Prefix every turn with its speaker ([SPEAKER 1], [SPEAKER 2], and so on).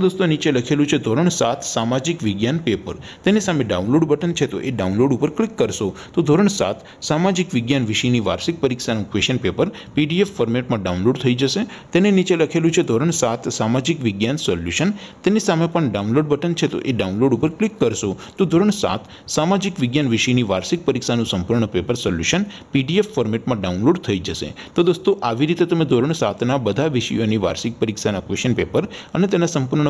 [SPEAKER 1] તેમાં દોસ્તો નીચે લખેલું છે ધોરણ સાત સામાજિક વિજ્ઞાન પેપર તેની સામે ડાઉનલોડ બટન છે તો એ ડાઉનલોડ ઉપર ક્લિક કરશો તો ધોરણ સાત સામાજિક વિજ્ઞાન વિષયની વાર્ષિક પરીક્ષાનું ક્વેશ્ચન પેપર પીડીએફ ફોર્મેટમાં ડાઉનલોડ થઈ જશે તેને નીચે લખેલું છે ધોરણ સાત સામાજિક વિજ્ઞાન સોલ્યુશન તેની સામે પણ ડાઉનલોડ બટન છે તો એ ડાઉનલોડ ઉપર ક્લિક કરશો તો ધોરણ સાત સામાજિક વિજ્ઞાન વિષયની વાર્ષિક પરીક્ષાનું સંપૂર્ણ પેપર સોલ્યુશન પીડીએફ ફોર્મેટમાં ડાઉનલોડ થઈ જશે તો દોસ્તો આવી રીતે તમે ધોરણ સાતના બધા વિષયોની વાર્ષિક પરીક્ષાના ક્વેશ્ચન પેપર અને તેના સંપૂર્ણ